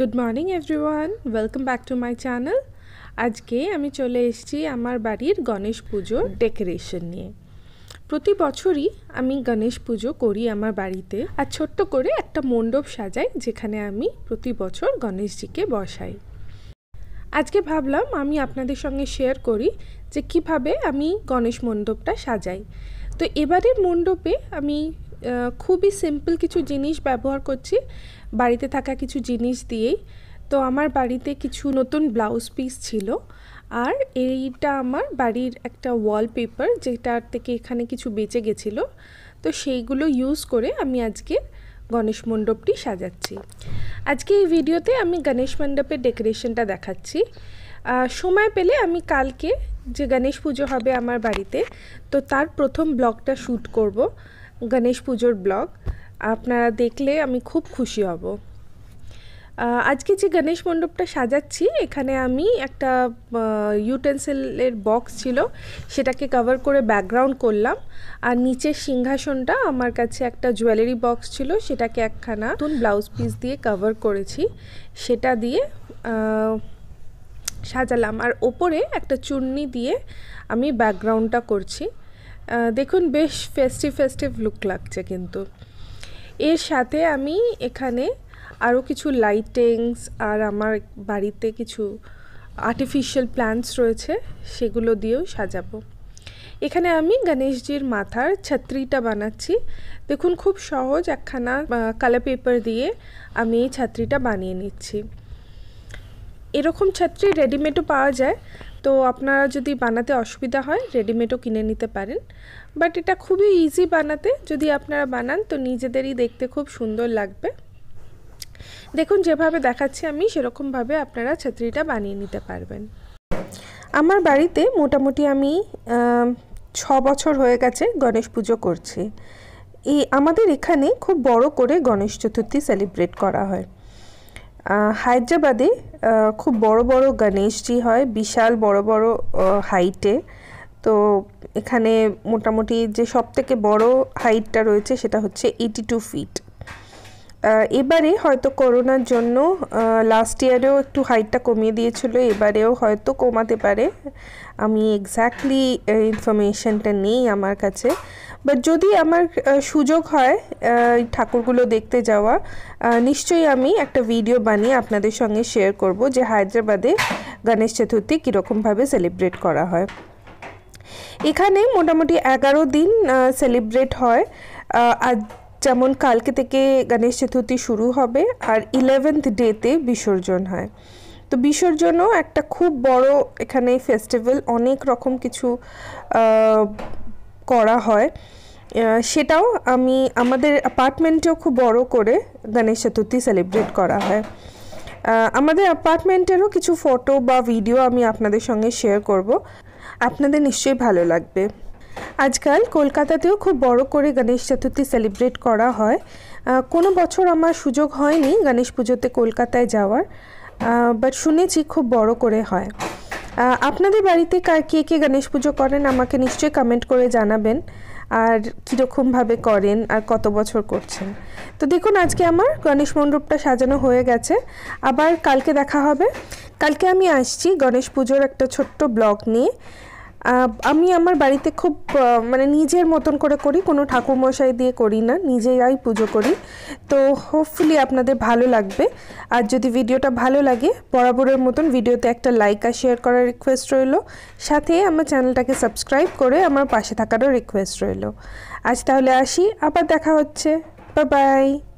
good morning everyone welcome back to my channel আজকে আমি চলে এসেছি আমার বাড়ির গণেশ পুজোর ডেকোরেশন নিয়ে প্রতি বছরই আমি গণেশ পুজো করি আমার বাড়িতে আর ছোট্ট করে একটা মণ্ডপ সাজাই যেখানে আমি প্রতি বছর গণেশজিকে বসাই আজকে ভাবলাম আমি আপনাদের সঙ্গে শেয়ার করি যে কিভাবে আমি গণেশ মণ্ডপটা সাজাই তো এবারের মণ্ডপে আমি খুবই সিম্পল কিছু জিনিস ব্যবহার করছি বাড়িতে থাকা কিছু জিনিস দিয়েই তো আমার বাড়িতে কিছু নতুন ব্লাউজ পিস ছিল আর এইটা আমার বাড়ির একটা ওয়ালপেপার যেটার থেকে এখানে কিছু বেঁচে গেছিলো তো সেইগুলো ইউজ করে আমি আজকে গণেশ মণ্ডপটি সাজাচ্ছি আজকে এই ভিডিওতে আমি গণেশ মণ্ডপের ডেকোরেশনটা দেখাচ্ছি সময় পেলে আমি কালকে যে গণেশ পুজো হবে আমার বাড়িতে তো তার প্রথম ব্লগটা শ্যুট করব গণেশ পুজোর ব্লগ আপনারা দেখলে আমি খুব খুশি হব আজকে যে গণেশ মণ্ডপটা সাজাচ্ছি এখানে আমি একটা ইউটেন্সিলের বক্স ছিল সেটাকে কভার করে ব্যাকগ্রাউন্ড করলাম আর নিচের সিংহাসনটা আমার কাছে একটা জুয়েলারি বক্স ছিল সেটাকে একখানা নতুন ব্লাউজ পিস দিয়ে কভার করেছি সেটা দিয়ে সাজালাম আর ওপরে একটা চুন্নি দিয়ে আমি ব্যাকগ্রাউন্ডটা করছি দেখুন বেশ ফেস্টিভ ফেস্টিভ লুক লাগছে কিন্তু এর সাথে আমি এখানে আরও কিছু লাইটিংস আর আমার বাড়িতে কিছু আর্টিফিশিয়াল প্ল্যান্টস রয়েছে সেগুলো দিয়েও সাজাবো এখানে আমি গণেশজির মাথার ছাত্রিটা বানাচ্ছি দেখুন খুব সহজ একখানা কালার পেপার দিয়ে আমি এই ছাত্রিটা বানিয়ে নিচ্ছি এরকম ছাত্রী রেডিমেডও পাওয়া যায় তো আপনারা যদি বানাতে অসুবিধা হয় রেডিমেডও কিনে নিতে পারেন বাট এটা খুবই ইজি বানাতে যদি আপনারা বানান তো নিজেদেরই দেখতে খুব সুন্দর লাগবে দেখুন যেভাবে দেখাচ্ছি আমি সেরকমভাবে আপনারা ছাত্রীটা বানিয়ে নিতে পারবেন আমার বাড়িতে মোটামুটি আমি ছ বছর হয়ে গেছে গণেশ পুজো করছি এই আমাদের এখানে খুব বড় করে গণেশ চতুর্থী সেলিব্রেট করা হয় হায়দ্রাবাদে খুব বড় বড় গণেশজি হয় বিশাল বড় বড় হাইটে তো এখানে মোটামুটি যে সব থেকে বড় হাইটটা রয়েছে সেটা হচ্ছে এইটি টু ফিট এবারে হয়তো করোনার জন্য লাস্ট ইয়ারেও একটু হাইটটা কমিয়ে দিয়েছিল এবারেও হয়তো কমাতে পারে আমি এক্স্যাক্টলি ইনফরমেশনটা নেই আমার কাছে বাট যদি আমার সুযোগ হয় ঠাকুরগুলো দেখতে যাওয়া নিশ্চয়ই আমি একটা ভিডিও বানিয়ে আপনাদের সঙ্গে শেয়ার করব যে হায়দ্রাবাদে গণেশ চতুর্থী কীরকমভাবে সেলিব্রেট করা হয় এখানে মোটামুটি এগারো দিন সেলিব্রেট হয় আর যেমন কালকে থেকে গণেশ চতুর্থী শুরু হবে আর ইলেভেন্থ ডেতে বিসর্জন হয় তো বিসর্জনও একটা খুব বড় এখানে ফেস্টিভ্যাল অনেক রকম কিছু করা হয় সেটাও আমি আমাদের অ্যাপার্টমেন্টেও খুব বড় করে গণেশ চতুর্থী সেলিব্রেট করা হয় আমাদের অ্যাপার্টমেন্টেরও কিছু ফটো বা ভিডিও আমি আপনাদের সঙ্গে শেয়ার করব আপনাদের নিশ্চয়ই ভালো লাগবে আজকাল কলকাতাতেও খুব বড় করে গণেশ চতুর্থী সেলিব্রেট করা হয় কোনো বছর আমার সুযোগ হয়নি গণেশ পুজোতে কলকাতায় যাওয়ার বাট শুনেছি খুব বড় করে হয় আপনাদের বাড়িতে কে কে গণেশ পুজো করেন আমাকে নিশ্চয়ই কমেন্ট করে জানাবেন আর কীরকমভাবে করেন আর কত বছর করছেন তো দেখুন আজকে আমার গণেশ মণ্ডপটা সাজানো হয়ে গেছে আবার কালকে দেখা হবে কালকে আমি আসছি গণেশ পুজোর একটা ছোট্ট ব্লগ নিয়ে আমি আমার বাড়িতে খুব মানে নিজের মতন করে করি কোনো ঠাকুরমশাই দিয়ে করি না নিজেরাই পুজো করি তো হোপফুলি আপনাদের ভালো লাগবে আর যদি ভিডিওটা ভালো লাগে বরাবরের মতন ভিডিওতে একটা লাইক আর শেয়ার করার রিকোয়েস্ট রইল সাথে আমার চ্যানেলটাকে সাবস্ক্রাইব করে আমার পাশে থাকারও রিকোয়েস্ট রইল আজ তাহলে আসি আবার দেখা হচ্ছে বা বাই